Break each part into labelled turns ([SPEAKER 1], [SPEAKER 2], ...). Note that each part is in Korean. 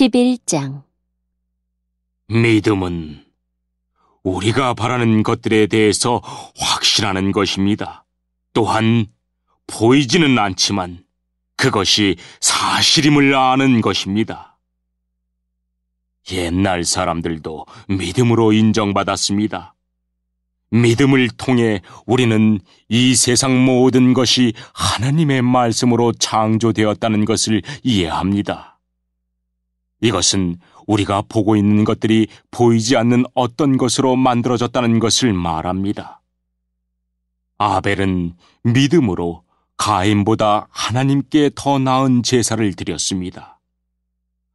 [SPEAKER 1] 11장 믿음은 우리가 바라는 것들에 대해서 확신하는 것입니다. 또한 보이지는 않지만 그것이 사실임을 아는 것입니다. 옛날 사람들도 믿음으로 인정받았습니다. 믿음을 통해 우리는 이 세상 모든 것이 하나님의 말씀으로 창조되었다는 것을 이해합니다. 이것은 우리가 보고 있는 것들이 보이지 않는 어떤 것으로 만들어졌다는 것을 말합니다. 아벨은 믿음으로 가인보다 하나님께 더 나은 제사를 드렸습니다.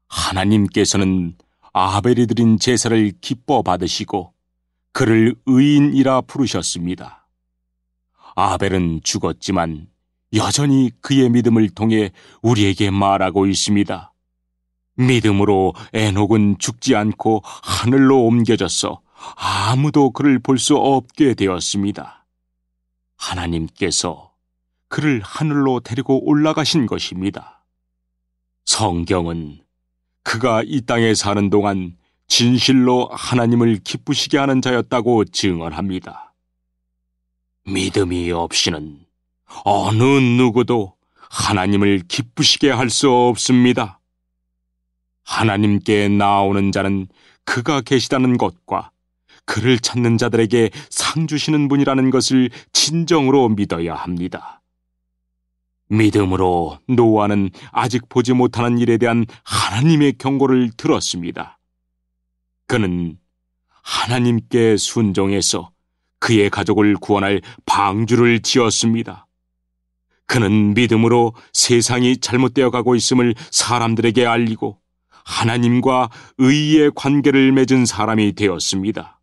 [SPEAKER 1] 하나님께서는 아벨이 드린 제사를 기뻐 받으시고 그를 의인이라 부르셨습니다. 아벨은 죽었지만 여전히 그의 믿음을 통해 우리에게 말하고 있습니다. 믿음으로 에녹은 죽지 않고 하늘로 옮겨졌어 아무도 그를 볼 수 없게 되었습니다. 하나님께서 그를 하늘로 데리고 올라가신 것입니다. 성경은 그가 이 땅에 사는 동안 진실로 하나님을 기쁘시게 하는 자였다고 증언합니다. 믿음이 없이는 어느 누구도 하나님을 기쁘시게 할 수 없습니다. 하나님께 나오는 자는 그가 계시다는 것과 그를 찾는 자들에게 상 주시는 분이라는 것을 진정으로 믿어야 합니다. 믿음으로 노아는 아직 보지 못하는 일에 대한 하나님의 경고를 들었습니다. 그는 하나님께 순종해서 그의 가족을 구원할 방주를 지었습니다. 그는 믿음으로 세상이 잘못되어 가고 있음을 사람들에게 알리고 하나님과 의의 관계를 맺은 사람이 되었습니다.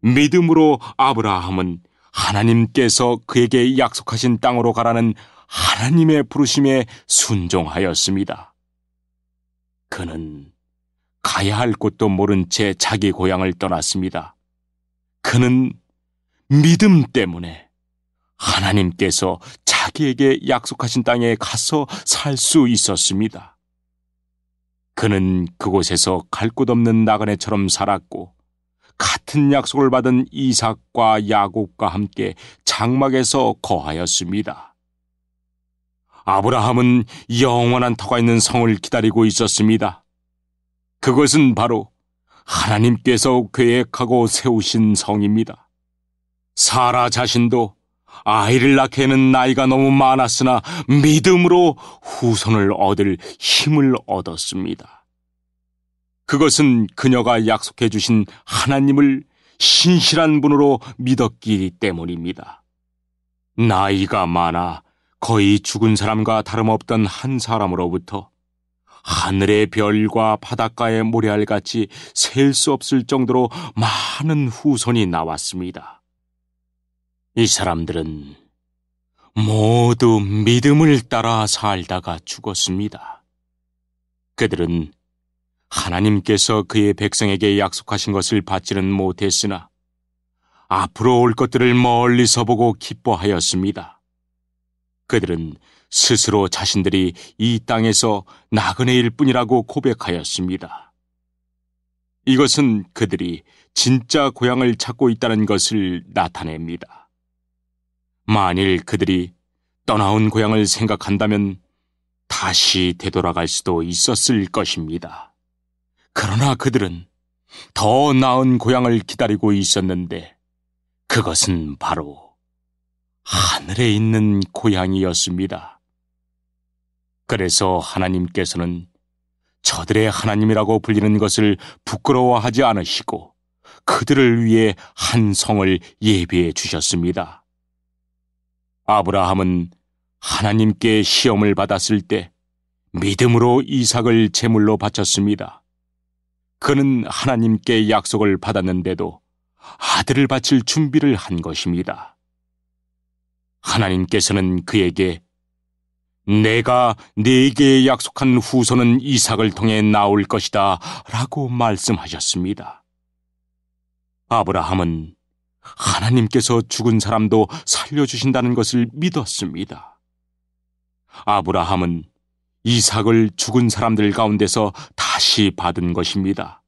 [SPEAKER 1] 믿음으로 아브라함은 하나님께서 그에게 약속하신 땅으로 가라는 하나님의 부르심에 순종하였습니다. 그는 가야 할 곳도 모른 채 자기 고향을 떠났습니다. 그는 믿음 때문에 하나님께서 자기에게 약속하신 땅에 가서 살 수 있었습니다. 그는 그곳에서 갈 곳 없는 나그네처럼 살았고 같은 약속을 받은 이삭과 야곱과 함께 장막에서 거하였습니다. 아브라함은 영원한 터가 있는 성을 기다리고 있었습니다. 그것은 바로 하나님께서 계획하고 세우신 성입니다. 사라 자신도 아이를 낳게는 나이가 너무 많았으나 믿음으로 후손을 얻을 힘을 얻었습니다. 그것은 그녀가 약속해 주신 하나님을 신실한 분으로 믿었기 때문입니다. 나이가 많아 거의 죽은 사람과 다름없던 한 사람으로부터 하늘의 별과 바닷가의 모래알같이 셀 수 없을 정도로 많은 후손이 나왔습니다. 이 사람들은 모두 믿음을 따라 살다가 죽었습니다. 그들은 하나님께서 그의 백성에게 약속하신 것을 받지는 못했으나 앞으로 올 것들을 멀리서 보고 기뻐하였습니다. 그들은 스스로 자신들이 이 땅에서 나그네일 뿐이라고 고백하였습니다. 이것은 그들이 진짜 고향을 찾고 있다는 것을 나타냅니다. 만일 그들이 떠나온 고향을 생각한다면 다시 되돌아갈 수도 있었을 것입니다. 그러나 그들은 더 나은 고향을 기다리고 있었는데 그것은 바로 하늘에 있는 고향이었습니다. 그래서 하나님께서는 저들의 하나님이라고 불리는 것을 부끄러워하지 않으시고 그들을 위해 한 성을 예비해 주셨습니다. 아브라함은 하나님께 시험을 받았을 때 믿음으로 이삭을 제물로 바쳤습니다. 그는 하나님께 약속을 받았는데도 아들을 바칠 준비를 한 것입니다. 하나님께서는 그에게 내가 네게 약속한 후손은 이삭을 통해 나올 것이다 라고 말씀하셨습니다. 아브라함은 하나님께서 죽은 사람도 살려주신다는 것을 믿었습니다. 아브라함은 이삭을 죽은 사람들 가운데서 다시 받은 것입니다.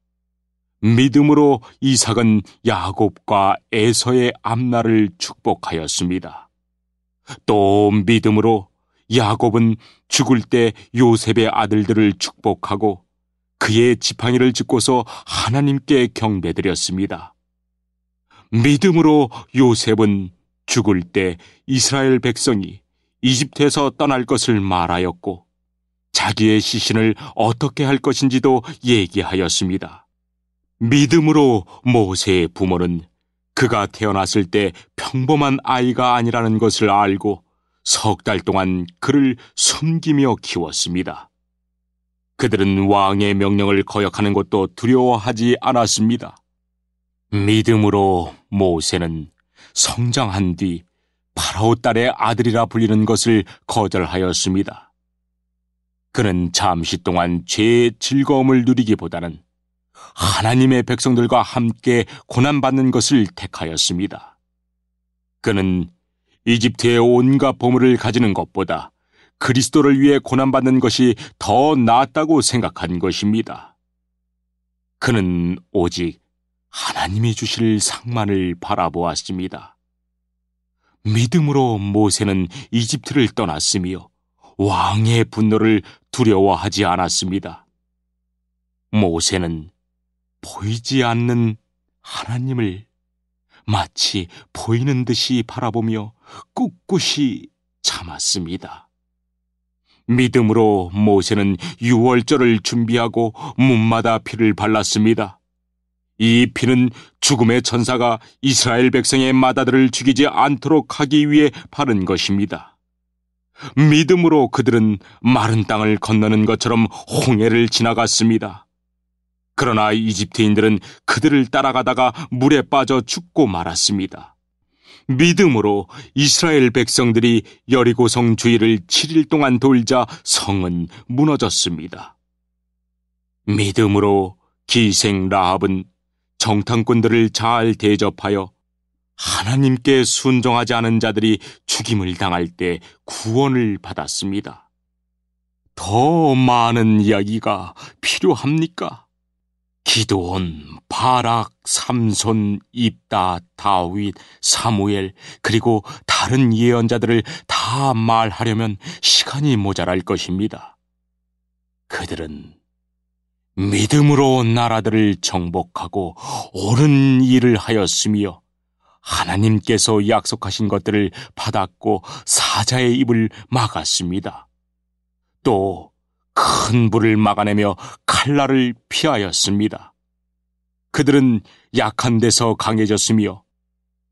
[SPEAKER 1] 믿음으로 이삭은 야곱과 에서의 앞날을 축복하였습니다. 또 믿음으로 야곱은 죽을 때 요셉의 아들들을 축복하고 그의 지팡이를 짚고서 하나님께 경배드렸습니다. 믿음으로 요셉은 죽을 때 이스라엘 백성이 이집트에서 떠날 것을 말하였고 자기의 시신을 어떻게 할 것인지도 얘기하였습니다. 믿음으로 모세의 부모는 그가 태어났을 때 평범한 아이가 아니라는 것을 알고 석 달 동안 그를 숨기며 키웠습니다. 그들은 왕의 명령을 거역하는 것도 두려워하지 않았습니다. 믿음으로 모세는 성장한 뒤 파라오 딸의 아들이라 불리는 것을 거절하였습니다. 그는 잠시 동안 죄의 즐거움을 누리기보다는 하나님의 백성들과 함께 고난받는 것을 택하였습니다. 그는 이집트의 온갖 보물을 가지는 것보다 그리스도를 위해 고난받는 것이 더 낫다고 생각한 것입니다. 그는 오직 하나님이 주실 상만을 바라보았습니다. 믿음으로 모세는 이집트를 떠났으며 왕의 분노를 두려워하지 않았습니다. 모세는 보이지 않는 하나님을 마치 보이는 듯이 바라보며 꿋꿋이 참았습니다. 믿음으로 모세는 유월절을 준비하고 문마다 피를 발랐습니다. 이 피는 죽음의 천사가 이스라엘 백성의 마다들을 죽이지 않도록 하기 위해 바른 것입니다. 믿음으로 그들은 마른 땅을 건너는 것처럼 홍해를 지나갔습니다. 그러나 이집트인들은 그들을 따라가다가 물에 빠져 죽고 말았습니다. 믿음으로 이스라엘 백성들이 여리고성 주위를 7일 동안 돌자 성은 무너졌습니다. 믿음으로 기생 라합은 정탐꾼들을 잘 대접하여 하나님께 순종하지 않은 자들이 죽임을 당할 때 구원을 받았습니다. 더 많은 이야기가 필요합니까? 기도원 바락, 삼손, 입다, 다윗, 사무엘, 그리고 다른 예언자들을 다 말하려면 시간이 모자랄 것입니다. 그들은 믿음으로 나라들을 정복하고 옳은 일을 하였으며 하나님께서 약속하신 것들을 받았고 사자의 입을 막았습니다. 또 큰 불을 막아내며 칼날을 피하였습니다. 그들은 약한 데서 강해졌으며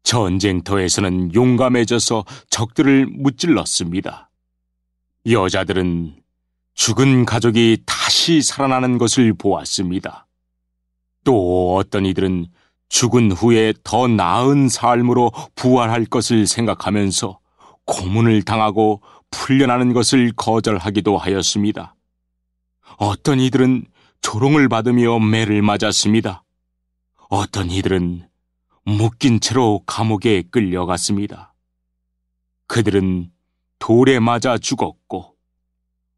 [SPEAKER 1] 전쟁터에서는 용감해져서 적들을 무찔렀습니다. 여자들은 죽은 가족이 다시 살아나는 것을 보았습니다. 또 어떤 이들은 죽은 후에 더 나은 삶으로 부활할 것을 생각하면서 고문을 당하고 풀려나는 것을 거절하기도 하였습니다. 어떤 이들은 조롱을 받으며 매를 맞았습니다. 어떤 이들은 묶인 채로 감옥에 끌려갔습니다. 그들은 돌에 맞아 죽었고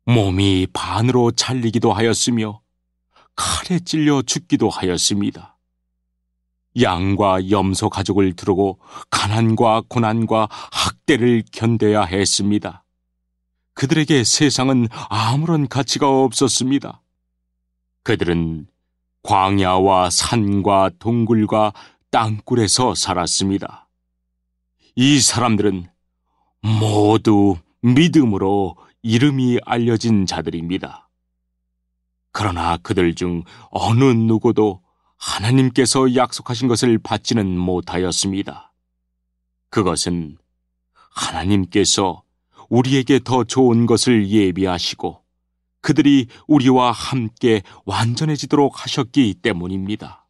[SPEAKER 1] 몸이 반으로 잘리기도 하였으며 칼에 찔려 죽기도 하였습니다. 양과 염소 가족을 두르고 가난과 고난과 학대를 견뎌야 했습니다. 그들에게 세상은 아무런 가치가 없었습니다. 그들은 광야와 산과 동굴과 땅굴에서 살았습니다. 이 사람들은 모두 믿음으로 이름이 알려진 자들입니다. 그러나 그들 중 어느 누구도 하나님께서 약속하신 것을 받지는 못하였습니다. 그것은 하나님께서 우리에게 더 좋은 것을 예비하시고 그들이 우리와 함께 완전해지도록 하셨기 때문입니다.